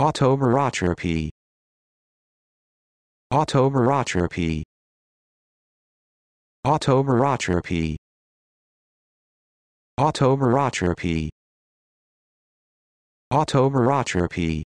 Autobarotropy. Autobarotropy. Autobarotropy. Autobarotropy. Autobarotropy.